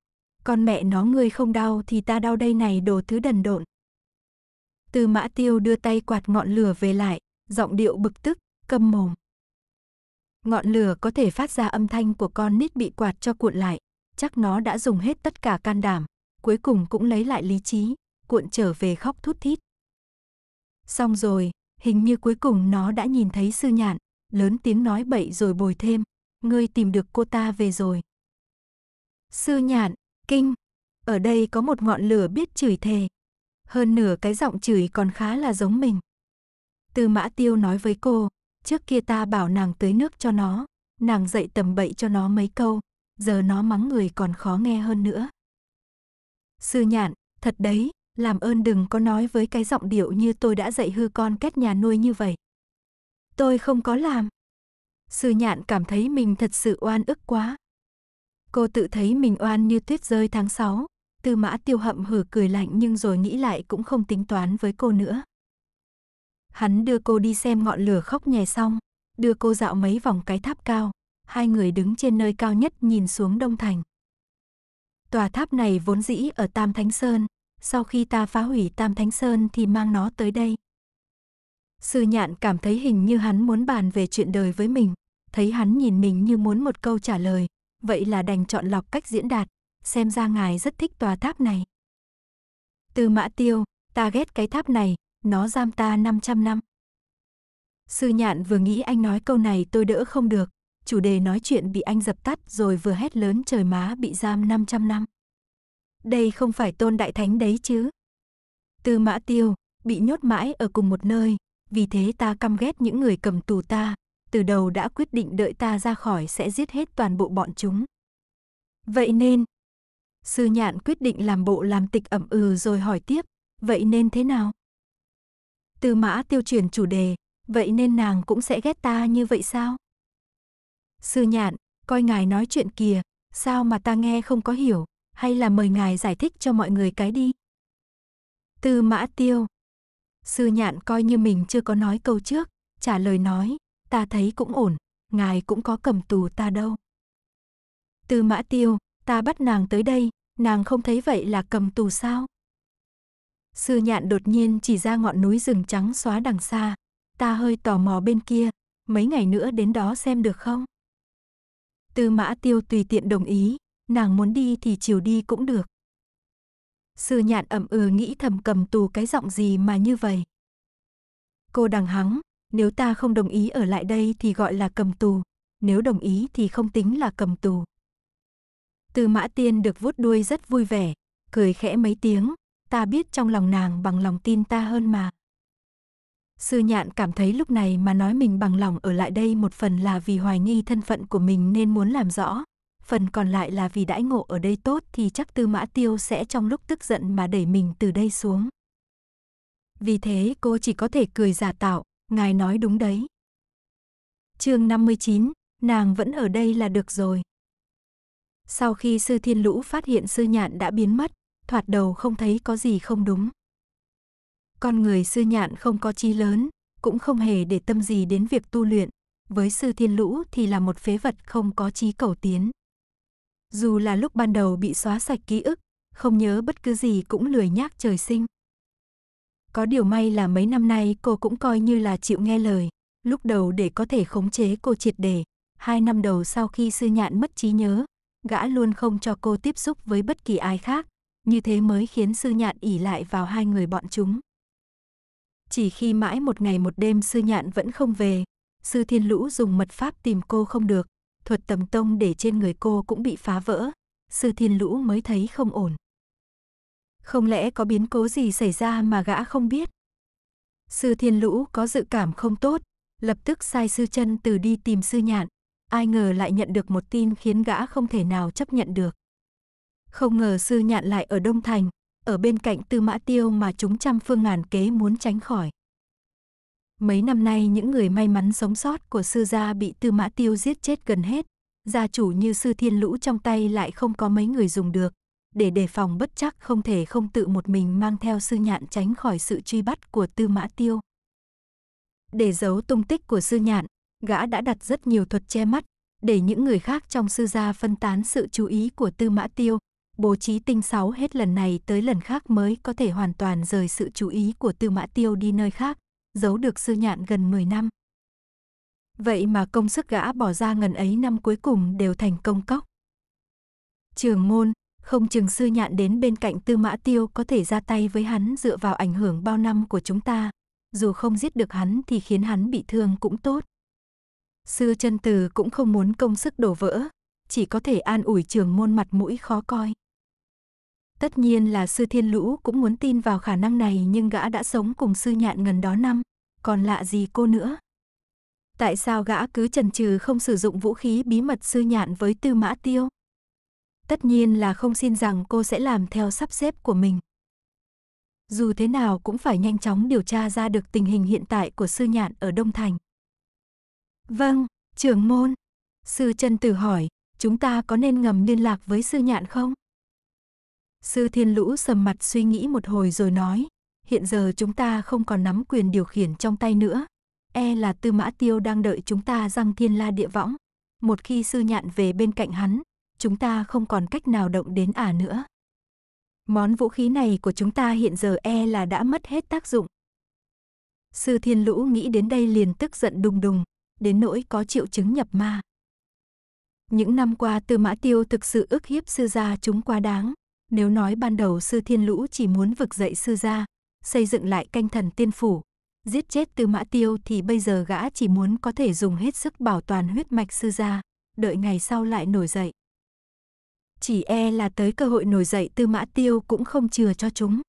Con mẹ nó ngươi không đau thì ta đau đây này đồ thứ đần độn. Từ mã tiêu đưa tay quạt ngọn lửa về lại, giọng điệu bực tức, câm mồm. Ngọn lửa có thể phát ra âm thanh của con nít bị quạt cho cuộn lại. Chắc nó đã dùng hết tất cả can đảm, cuối cùng cũng lấy lại lý trí, cuộn trở về khóc thút thít. Xong rồi, hình như cuối cùng nó đã nhìn thấy sư nhạn, lớn tiếng nói bậy rồi bồi thêm, ngươi tìm được cô ta về rồi. Sư nhạn, kinh, ở đây có một ngọn lửa biết chửi thề. Hơn nửa cái giọng chửi còn khá là giống mình. Tư mã tiêu nói với cô, Trước kia ta bảo nàng tưới nước cho nó, nàng dạy tầm bậy cho nó mấy câu, giờ nó mắng người còn khó nghe hơn nữa. Sư nhạn, thật đấy, làm ơn đừng có nói với cái giọng điệu như tôi đã dạy hư con kết nhà nuôi như vậy. Tôi không có làm. Sư nhạn cảm thấy mình thật sự oan ức quá. Cô tự thấy mình oan như tuyết rơi tháng 6, tư mã tiêu hậm hử cười lạnh nhưng rồi nghĩ lại cũng không tính toán với cô nữa. Hắn đưa cô đi xem ngọn lửa khóc nhè xong, đưa cô dạo mấy vòng cái tháp cao, hai người đứng trên nơi cao nhất nhìn xuống Đông Thành. Tòa tháp này vốn dĩ ở Tam Thánh Sơn, sau khi ta phá hủy Tam Thánh Sơn thì mang nó tới đây. Sư nhạn cảm thấy hình như hắn muốn bàn về chuyện đời với mình, thấy hắn nhìn mình như muốn một câu trả lời, vậy là đành chọn lọc cách diễn đạt, xem ra ngài rất thích tòa tháp này. Từ mã tiêu, ta ghét cái tháp này, nó giam ta 500 năm. Sư nhạn vừa nghĩ anh nói câu này tôi đỡ không được, chủ đề nói chuyện bị anh dập tắt rồi vừa hét lớn trời má bị giam 500 năm. Đây không phải tôn đại thánh đấy chứ. Tư mã tiêu, bị nhốt mãi ở cùng một nơi, vì thế ta căm ghét những người cầm tù ta, từ đầu đã quyết định đợi ta ra khỏi sẽ giết hết toàn bộ bọn chúng. Vậy nên, sư nhạn quyết định làm bộ làm tịch ẩm ừ rồi hỏi tiếp, vậy nên thế nào? Tư mã tiêu chuyển chủ đề, vậy nên nàng cũng sẽ ghét ta như vậy sao? Sư nhạn, coi ngài nói chuyện kìa, sao mà ta nghe không có hiểu, hay là mời ngài giải thích cho mọi người cái đi. Tư mã tiêu. Sư nhạn coi như mình chưa có nói câu trước, trả lời nói, ta thấy cũng ổn, ngài cũng có cầm tù ta đâu. Tư mã tiêu, ta bắt nàng tới đây, nàng không thấy vậy là cầm tù sao? Sư nhạn đột nhiên chỉ ra ngọn núi rừng trắng xóa đằng xa. Ta hơi tò mò bên kia, mấy ngày nữa đến đó xem được không? Tư mã tiêu tùy tiện đồng ý, nàng muốn đi thì chiều đi cũng được. Sư nhạn ẩm ừ nghĩ thầm cầm tù cái giọng gì mà như vậy. Cô đằng hắng, nếu ta không đồng ý ở lại đây thì gọi là cầm tù, nếu đồng ý thì không tính là cầm tù. Tư mã tiên được vuốt đuôi rất vui vẻ, cười khẽ mấy tiếng, ta biết trong lòng nàng bằng lòng tin ta hơn mà. Sư nhạn cảm thấy lúc này mà nói mình bằng lòng ở lại đây một phần là vì hoài nghi thân phận của mình nên muốn làm rõ, phần còn lại là vì đãi ngộ ở đây tốt thì chắc tư mã tiêu sẽ trong lúc tức giận mà đẩy mình từ đây xuống. Vì thế cô chỉ có thể cười giả tạo, ngài nói đúng đấy. chương 59, nàng vẫn ở đây là được rồi. Sau khi sư thiên lũ phát hiện sư nhạn đã biến mất, thoạt đầu không thấy có gì không đúng. Con người sư nhạn không có trí lớn, cũng không hề để tâm gì đến việc tu luyện, với sư thiên lũ thì là một phế vật không có trí cầu tiến. Dù là lúc ban đầu bị xóa sạch ký ức, không nhớ bất cứ gì cũng lười nhác trời sinh. Có điều may là mấy năm nay cô cũng coi như là chịu nghe lời, lúc đầu để có thể khống chế cô triệt để, hai năm đầu sau khi sư nhạn mất trí nhớ, gã luôn không cho cô tiếp xúc với bất kỳ ai khác, như thế mới khiến sư nhạn ỉ lại vào hai người bọn chúng. Chỉ khi mãi một ngày một đêm sư nhạn vẫn không về, sư thiên lũ dùng mật pháp tìm cô không được, thuật tầm tông để trên người cô cũng bị phá vỡ, sư thiên lũ mới thấy không ổn. Không lẽ có biến cố gì xảy ra mà gã không biết? Sư thiên lũ có dự cảm không tốt, lập tức sai sư chân từ đi tìm sư nhạn, ai ngờ lại nhận được một tin khiến gã không thể nào chấp nhận được. Không ngờ sư nhạn lại ở Đông Thành, ở bên cạnh tư mã tiêu mà chúng trăm phương ngàn kế muốn tránh khỏi. Mấy năm nay những người may mắn sống sót của sư gia bị tư mã tiêu giết chết gần hết. Gia chủ như sư thiên lũ trong tay lại không có mấy người dùng được. Để đề phòng bất chắc không thể không tự một mình mang theo sư nhạn tránh khỏi sự truy bắt của tư mã tiêu. Để giấu tung tích của sư nhạn, gã đã đặt rất nhiều thuật che mắt, để những người khác trong sư gia phân tán sự chú ý của tư mã tiêu, bố trí tinh sáu hết lần này tới lần khác mới có thể hoàn toàn rời sự chú ý của Tư Mã Tiêu đi nơi khác, giấu được sư nhạn gần 10 năm. Vậy mà công sức gã bỏ ra ngần ấy năm cuối cùng đều thành công cốc Trường môn, không chừng sư nhạn đến bên cạnh Tư Mã Tiêu có thể ra tay với hắn dựa vào ảnh hưởng bao năm của chúng ta, dù không giết được hắn thì khiến hắn bị thương cũng tốt. Sư chân từ cũng không muốn công sức đổ vỡ, chỉ có thể an ủi trường môn mặt mũi khó coi. Tất nhiên là sư thiên lũ cũng muốn tin vào khả năng này nhưng gã đã sống cùng sư nhạn gần đó năm, còn lạ gì cô nữa. Tại sao gã cứ chần chừ không sử dụng vũ khí bí mật sư nhạn với tư mã tiêu? Tất nhiên là không xin rằng cô sẽ làm theo sắp xếp của mình. Dù thế nào cũng phải nhanh chóng điều tra ra được tình hình hiện tại của sư nhạn ở Đông Thành. Vâng, trưởng môn. Sư chân tử hỏi, chúng ta có nên ngầm liên lạc với sư nhạn không? Sư Thiên Lũ sầm mặt suy nghĩ một hồi rồi nói, hiện giờ chúng ta không còn nắm quyền điều khiển trong tay nữa. E là Tư Mã Tiêu đang đợi chúng ta răng thiên la địa võng. Một khi sư nhạn về bên cạnh hắn, chúng ta không còn cách nào động đến ả à nữa. Món vũ khí này của chúng ta hiện giờ e là đã mất hết tác dụng. Sư Thiên Lũ nghĩ đến đây liền tức giận đùng đùng, đến nỗi có triệu chứng nhập ma. Những năm qua Tư Mã Tiêu thực sự ức hiếp sư gia chúng quá đáng, nếu nói ban đầu sư thiên lũ chỉ muốn vực dậy sư gia, xây dựng lại canh thần tiên phủ, giết chết tư mã tiêu thì bây giờ gã chỉ muốn có thể dùng hết sức bảo toàn huyết mạch sư gia, đợi ngày sau lại nổi dậy. Chỉ e là tới cơ hội nổi dậy tư mã tiêu cũng không chừa cho chúng.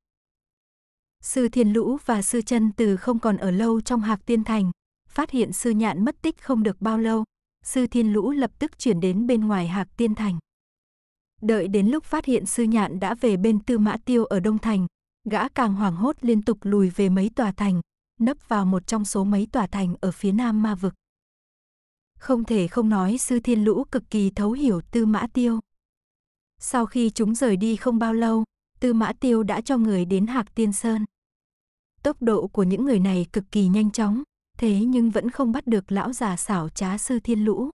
Sư Thiên Lũ và Sư Chân Từ không còn ở lâu trong Hạc Tiên Thành, phát hiện Sư Nhạn mất tích không được bao lâu, Sư Thiên Lũ lập tức chuyển đến bên ngoài Hạc Tiên Thành đợi đến lúc phát hiện sư nhạn đã về bên Tư Mã Tiêu ở Đông Thành, gã càng hoảng hốt liên tục lùi về mấy tòa thành, nấp vào một trong số mấy tòa thành ở phía nam ma vực. Không thể không nói sư thiên lũ cực kỳ thấu hiểu Tư Mã Tiêu. Sau khi chúng rời đi không bao lâu, Tư Mã Tiêu đã cho người đến Hạc Tiên Sơn. Tốc độ của những người này cực kỳ nhanh chóng, thế nhưng vẫn không bắt được lão già xảo trá sư thiên lũ.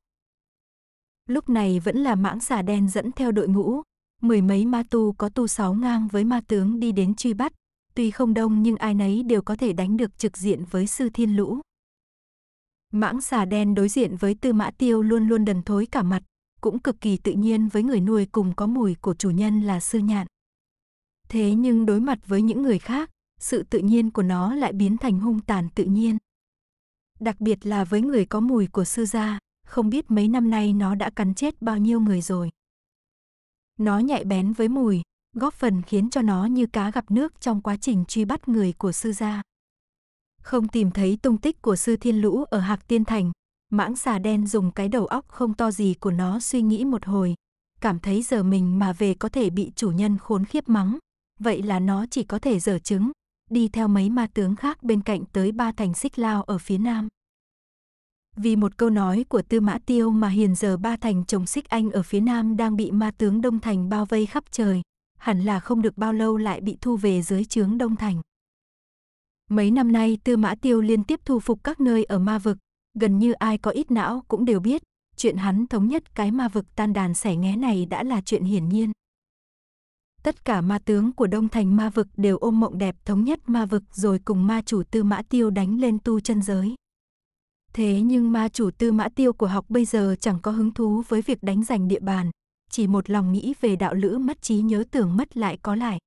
Lúc này vẫn là mãng xà đen dẫn theo đội ngũ, mười mấy ma tu có tu sáu ngang với ma tướng đi đến truy bắt, tuy không đông nhưng ai nấy đều có thể đánh được trực diện với sư thiên lũ. Mãng xà đen đối diện với tư mã tiêu luôn luôn đần thối cả mặt, cũng cực kỳ tự nhiên với người nuôi cùng có mùi của chủ nhân là sư nhạn. Thế nhưng đối mặt với những người khác, sự tự nhiên của nó lại biến thành hung tàn tự nhiên. Đặc biệt là với người có mùi của sư gia, không biết mấy năm nay nó đã cắn chết bao nhiêu người rồi. Nó nhạy bén với mùi, góp phần khiến cho nó như cá gặp nước trong quá trình truy bắt người của sư gia. Không tìm thấy tung tích của sư thiên lũ ở Hạc Tiên Thành, mãng xà đen dùng cái đầu óc không to gì của nó suy nghĩ một hồi, cảm thấy giờ mình mà về có thể bị chủ nhân khốn khiếp mắng, vậy là nó chỉ có thể dở trứng, đi theo mấy ma tướng khác bên cạnh tới ba thành xích lao ở phía nam. Vì một câu nói của Tư Mã Tiêu mà hiền giờ ba thành chồng xích anh ở phía nam đang bị ma tướng Đông Thành bao vây khắp trời, hẳn là không được bao lâu lại bị thu về dưới trướng Đông Thành. Mấy năm nay Tư Mã Tiêu liên tiếp thu phục các nơi ở ma vực, gần như ai có ít não cũng đều biết, chuyện hắn thống nhất cái ma vực tan đàn xẻ nghé này đã là chuyện hiển nhiên. Tất cả ma tướng của Đông Thành ma vực đều ôm mộng đẹp thống nhất ma vực rồi cùng ma chủ Tư Mã Tiêu đánh lên tu chân giới. Thế nhưng ma chủ tư mã tiêu của học bây giờ chẳng có hứng thú với việc đánh giành địa bàn, chỉ một lòng nghĩ về đạo lữ mất trí nhớ tưởng mất lại có lại.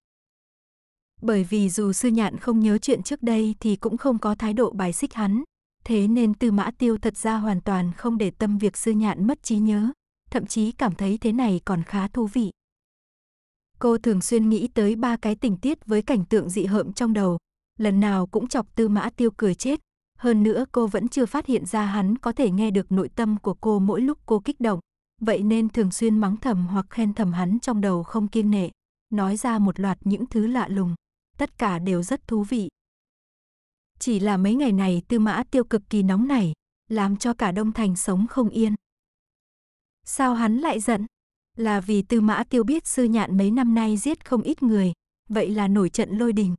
Bởi vì dù sư nhạn không nhớ chuyện trước đây thì cũng không có thái độ bài xích hắn, thế nên tư mã tiêu thật ra hoàn toàn không để tâm việc sư nhạn mất trí nhớ, thậm chí cảm thấy thế này còn khá thú vị. Cô thường xuyên nghĩ tới ba cái tình tiết với cảnh tượng dị hợm trong đầu, lần nào cũng chọc tư mã tiêu cười chết, hơn nữa cô vẫn chưa phát hiện ra hắn có thể nghe được nội tâm của cô mỗi lúc cô kích động, vậy nên thường xuyên mắng thầm hoặc khen thầm hắn trong đầu không kiêng nệ, nói ra một loạt những thứ lạ lùng, tất cả đều rất thú vị. Chỉ là mấy ngày này tư mã tiêu cực kỳ nóng nảy, làm cho cả Đông Thành sống không yên. Sao hắn lại giận? Là vì tư mã tiêu biết sư nhạn mấy năm nay giết không ít người, vậy là nổi trận lôi đình.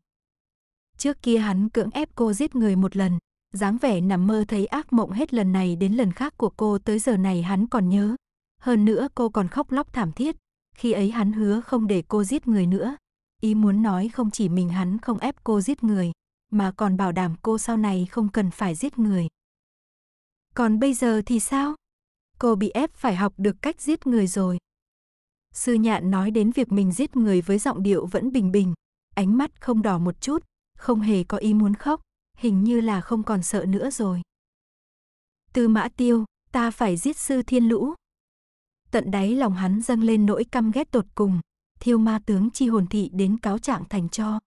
Trước kia hắn cưỡng ép cô giết người một lần, dáng vẻ nằm mơ thấy ác mộng hết lần này đến lần khác của cô tới giờ này hắn còn nhớ. Hơn nữa cô còn khóc lóc thảm thiết, khi ấy hắn hứa không để cô giết người nữa. Ý muốn nói không chỉ mình hắn không ép cô giết người, mà còn bảo đảm cô sau này không cần phải giết người. Còn bây giờ thì sao? Cô bị ép phải học được cách giết người rồi. Sư nhạn nói đến việc mình giết người với giọng điệu vẫn bình bình, ánh mắt không đỏ một chút, không hề có ý muốn khóc, hình như là không còn sợ nữa rồi. Tư mã tiêu, ta phải giết sư thiên lũ. Tận đáy lòng hắn dâng lên nỗi căm ghét tột cùng, thiêu ma tướng chi hồn thị đến cáo trạng thành cho.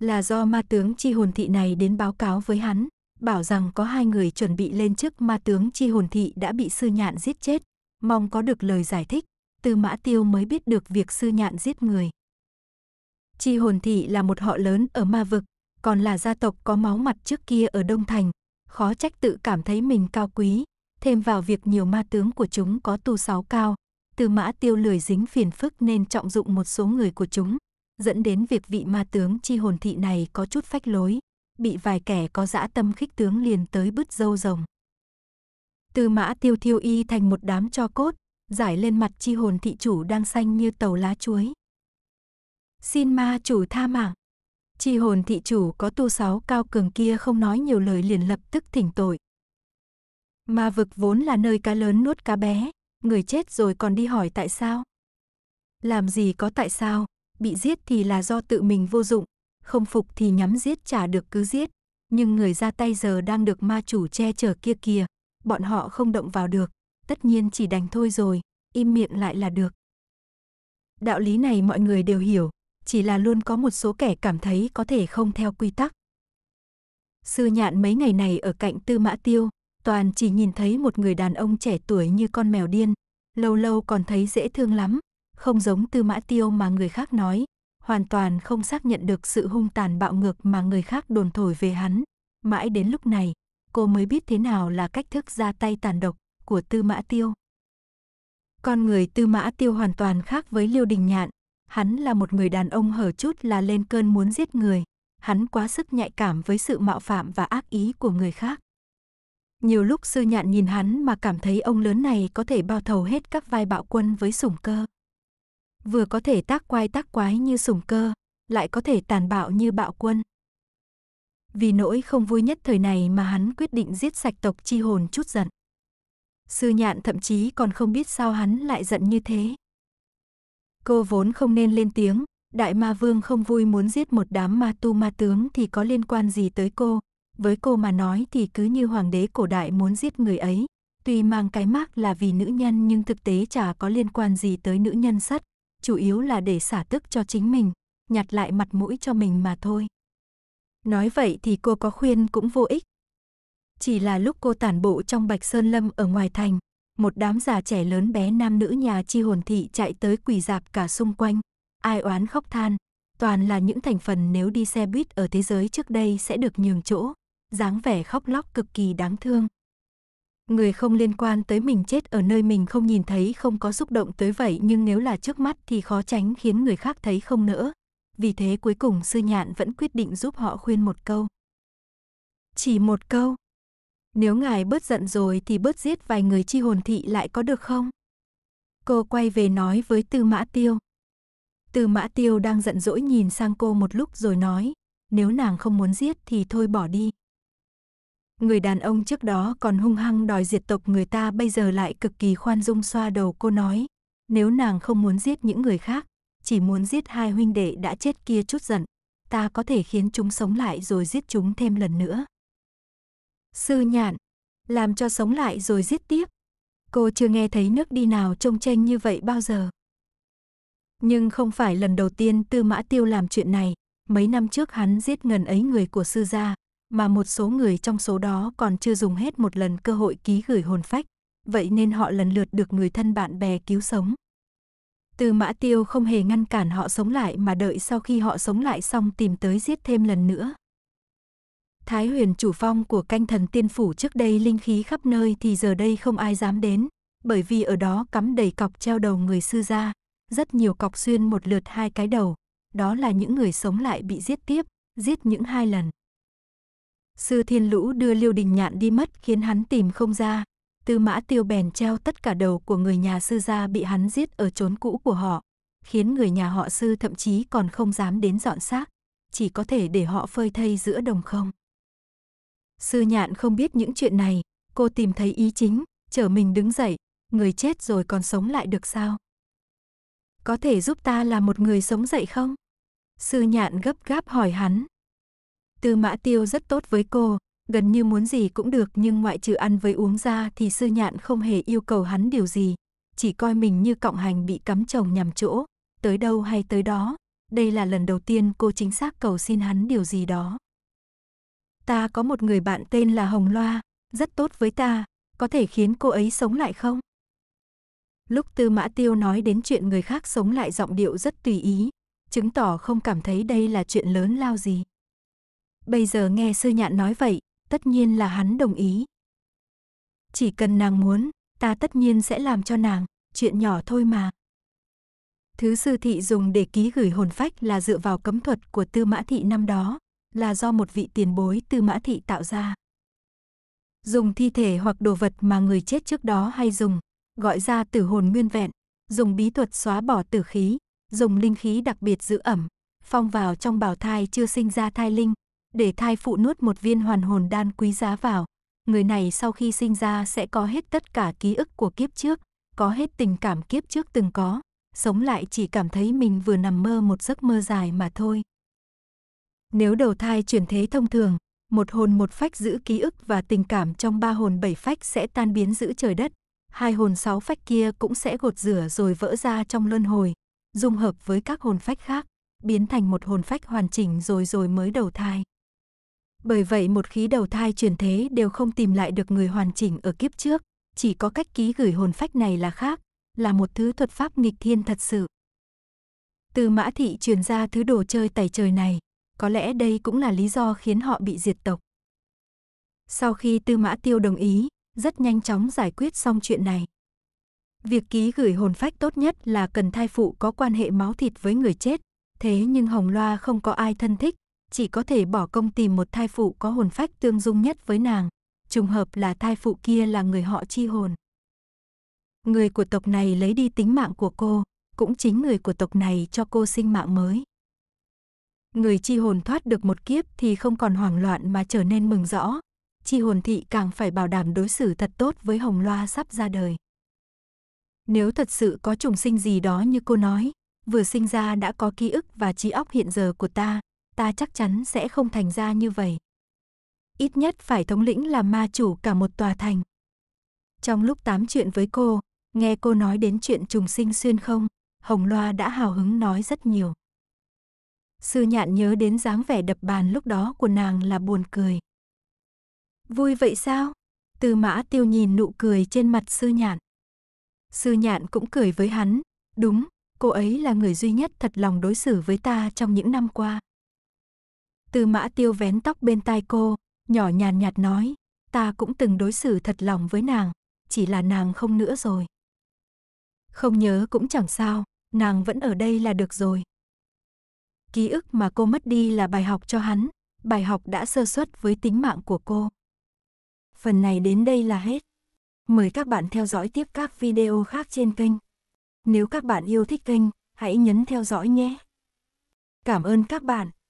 Là do ma tướng chi hồn thị này đến báo cáo với hắn, bảo rằng có hai người chuẩn bị lên chức ma tướng chi hồn thị đã bị sư nhạn giết chết, mong có được lời giải thích, tư mã tiêu mới biết được việc sư nhạn giết người. Chi hồn thị là một họ lớn ở ma vực, còn là gia tộc có máu mặt trước kia ở Đông Thành, khó trách tự cảm thấy mình cao quý, thêm vào việc nhiều ma tướng của chúng có tu sáu cao, từ mã tiêu lười dính phiền phức nên trọng dụng một số người của chúng, dẫn đến việc vị ma tướng chi hồn thị này có chút phách lối, bị vài kẻ có dã tâm khích tướng liền tới bứt dâu rồng. Từ mã tiêu thiêu y thành một đám cho cốt, giải lên mặt chi hồn thị chủ đang xanh như tàu lá chuối. Xin ma chủ tha mạng. Chi hồn thị chủ có tu sáu cao cường kia không nói nhiều lời liền lập tức thỉnh tội. Ma vực vốn là nơi cá lớn nuốt cá bé, người chết rồi còn đi hỏi tại sao? Làm gì có tại sao, bị giết thì là do tự mình vô dụng, không phục thì nhắm giết chả được cứ giết, nhưng người ra tay giờ đang được ma chủ che chở kia kìa, bọn họ không động vào được, tất nhiên chỉ đành thôi rồi, im miệng lại là được. Đạo lý này mọi người đều hiểu, chỉ là luôn có một số kẻ cảm thấy có thể không theo quy tắc. Sư nhạn mấy ngày này ở cạnh Tư Mã Tiêu, toàn chỉ nhìn thấy một người đàn ông trẻ tuổi như con mèo điên, lâu lâu còn thấy dễ thương lắm, không giống Tư Mã Tiêu mà người khác nói, hoàn toàn không xác nhận được sự hung tàn bạo ngược mà người khác đồn thổi về hắn. Mãi đến lúc này, cô mới biết thế nào là cách thức ra tay tàn độc của Tư Mã Tiêu. Con người Tư Mã Tiêu hoàn toàn khác với Liêu Đình Nhạn, Hắn là một người đàn ông hở chút là lên cơn muốn giết người. Hắn quá sức nhạy cảm với sự mạo phạm và ác ý của người khác. Nhiều lúc sư nhạn nhìn hắn mà cảm thấy ông lớn này có thể bao thầu hết các vai bạo quân với sủng cơ. Vừa có thể tác quai tác quái như sủng cơ, lại có thể tàn bạo như bạo quân. Vì nỗi không vui nhất thời này mà hắn quyết định giết sạch tộc chi hồn chút giận. Sư nhạn thậm chí còn không biết sao hắn lại giận như thế. Cô vốn không nên lên tiếng, đại ma vương không vui muốn giết một đám ma tu ma tướng thì có liên quan gì tới cô. Với cô mà nói thì cứ như hoàng đế cổ đại muốn giết người ấy. Tuy mang cái mác là vì nữ nhân nhưng thực tế chả có liên quan gì tới nữ nhân sắt. Chủ yếu là để xả tức cho chính mình, nhặt lại mặt mũi cho mình mà thôi. Nói vậy thì cô có khuyên cũng vô ích. Chỉ là lúc cô tản bộ trong Bạch Sơn Lâm ở ngoài thành, một đám già trẻ lớn bé nam nữ nhà chi hồn thị chạy tới quỳ dạp cả xung quanh, ai oán khóc than, toàn là những thành phần nếu đi xe buýt ở thế giới trước đây sẽ được nhường chỗ, dáng vẻ khóc lóc cực kỳ đáng thương. Người không liên quan tới mình chết ở nơi mình không nhìn thấy không có xúc động tới vậy nhưng nếu là trước mắt thì khó tránh khiến người khác thấy không nỡ. Vì thế cuối cùng sư nhạn vẫn quyết định giúp họ khuyên một câu. Chỉ một câu, nếu ngài bớt giận rồi thì bớt giết vài người chi hồn thị lại có được không? Cô quay về nói với Tư Mã Tiêu. Tư Mã Tiêu đang giận dỗi nhìn sang cô một lúc rồi nói, nếu nàng không muốn giết thì thôi bỏ đi. Người đàn ông trước đó còn hung hăng đòi diệt tộc người ta bây giờ lại cực kỳ khoan dung xoa đầu cô nói, nếu nàng không muốn giết những người khác, chỉ muốn giết hai huynh đệ đã chết kia chút giận, ta có thể khiến chúng sống lại rồi giết chúng thêm lần nữa. Sư nhạn, làm cho sống lại rồi giết tiếp. Cô chưa nghe thấy nước đi nào trông tranh như vậy bao giờ. Nhưng không phải lần đầu tiên Tư Mã Tiêu làm chuyện này, mấy năm trước hắn giết ngần ấy người của sư gia, mà một số người trong số đó còn chưa dùng hết một lần cơ hội ký gửi hồn phách, vậy nên họ lần lượt được người thân bạn bè cứu sống. Tư Mã Tiêu không hề ngăn cản họ sống lại mà đợi sau khi họ sống lại xong tìm tới giết thêm lần nữa. Thái huyền chủ phong của canh thần tiên phủ trước đây linh khí khắp nơi thì giờ đây không ai dám đến, bởi vì ở đó cắm đầy cọc treo đầu người sư gia, rất nhiều cọc xuyên một lượt hai cái đầu, đó là những người sống lại bị giết tiếp, giết những hai lần. Sư Thiên Lũ đưa Liêu Đình Nhạn đi mất khiến hắn tìm không ra, Tư Mã Tiêu bèn treo tất cả đầu của người nhà sư gia bị hắn giết ở chốn cũ của họ, khiến người nhà họ sư thậm chí còn không dám đến dọn xác, chỉ có thể để họ phơi thây giữa đồng không. Sư nhạn không biết những chuyện này, cô tìm thấy ý chính, chở mình đứng dậy, người chết rồi còn sống lại được sao? Có thể giúp ta là một người sống dậy không? Sư nhạn gấp gáp hỏi hắn. Tư mã tiêu rất tốt với cô, gần như muốn gì cũng được nhưng ngoại trừ ăn với uống ra thì sư nhạn không hề yêu cầu hắn điều gì, chỉ coi mình như cọng hành bị cắm chồng nhằm chỗ, tới đâu hay tới đó. Đây là lần đầu tiên cô chính xác cầu xin hắn điều gì đó ta có một người bạn tên là Hồng Loa, rất tốt với ta, có thể khiến cô ấy sống lại không? Lúc Tư Mã Tiêu nói đến chuyện người khác sống lại giọng điệu rất tùy ý, chứng tỏ không cảm thấy đây là chuyện lớn lao gì. Bây giờ nghe sư nhạn nói vậy, tất nhiên là hắn đồng ý. Chỉ cần nàng muốn, ta tất nhiên sẽ làm cho nàng, chuyện nhỏ thôi mà. Thứ sư thị dùng để ký gửi hồn phách là dựa vào cấm thuật của tư mã thị năm đó, là do một vị tiền bối từ mã thị tạo ra. Dùng thi thể hoặc đồ vật mà người chết trước đó hay dùng, gọi ra tử hồn nguyên vẹn, dùng bí thuật xóa bỏ tử khí, dùng linh khí đặc biệt giữ ẩm, phong vào trong bào thai chưa sinh ra thai linh, để thai phụ nuốt một viên hoàn hồn đan quý giá vào. Người này sau khi sinh ra sẽ có hết tất cả ký ức của kiếp trước, có hết tình cảm kiếp trước từng có, sống lại chỉ cảm thấy mình vừa nằm mơ một giấc mơ dài mà thôi. Nếu đầu thai chuyển thế thông thường, một hồn một phách giữ ký ức và tình cảm trong ba hồn bảy phách sẽ tan biến giữ trời đất, hai hồn sáu phách kia cũng sẽ gột rửa rồi vỡ ra trong luân hồi, dung hợp với các hồn phách khác, biến thành một hồn phách hoàn chỉnh rồi rồi mới đầu thai. Bởi vậy một khí đầu thai chuyển thế đều không tìm lại được người hoàn chỉnh ở kiếp trước, chỉ có cách ký gửi hồn phách này là khác, là một thứ thuật pháp nghịch thiên thật sự. Từ mã thị truyền ra thứ đồ chơi tẩy trời này, có lẽ đây cũng là lý do khiến họ bị diệt tộc. Sau khi Tư Mã Tiêu đồng ý, rất nhanh chóng giải quyết xong chuyện này. Việc ký gửi hồn phách tốt nhất là cần thai phụ có quan hệ máu thịt với người chết, thế nhưng Hồng Loa không có ai thân thích, chỉ có thể bỏ công tìm một thai phụ có hồn phách tương dung nhất với nàng, trùng hợp là thai phụ kia là người họ chi hồn. Người của tộc này lấy đi tính mạng của cô, cũng chính người của tộc này cho cô sinh mạng mới người chi hồn thoát được một kiếp thì không còn hoảng loạn mà trở nên mừng rõ. Chi hồn thị càng phải bảo đảm đối xử thật tốt với hồng loa sắp ra đời. Nếu thật sự có trùng sinh gì đó như cô nói, vừa sinh ra đã có ký ức và trí óc hiện giờ của ta, ta chắc chắn sẽ không thành ra như vậy. Ít nhất phải thống lĩnh là ma chủ cả một tòa thành. Trong lúc tám chuyện với cô, nghe cô nói đến chuyện trùng sinh xuyên không, Hồng Loa đã hào hứng nói rất nhiều. Sư nhạn nhớ đến dáng vẻ đập bàn lúc đó của nàng là buồn cười. Vui vậy sao? Tư mã tiêu nhìn nụ cười trên mặt sư nhạn. Sư nhạn cũng cười với hắn. Đúng, cô ấy là người duy nhất thật lòng đối xử với ta trong những năm qua. Tư mã tiêu vén tóc bên tai cô, nhỏ nhàn nhạt, nhạt nói. Ta cũng từng đối xử thật lòng với nàng, chỉ là nàng không nữa rồi. Không nhớ cũng chẳng sao, nàng vẫn ở đây là được rồi. Ký ức mà cô mất đi là bài học cho hắn, bài học đã sơ suất với tính mạng của cô. Phần này đến đây là hết. Mời các bạn theo dõi tiếp các video khác trên kênh. Nếu các bạn yêu thích kênh, hãy nhấn theo dõi nhé. Cảm ơn các bạn.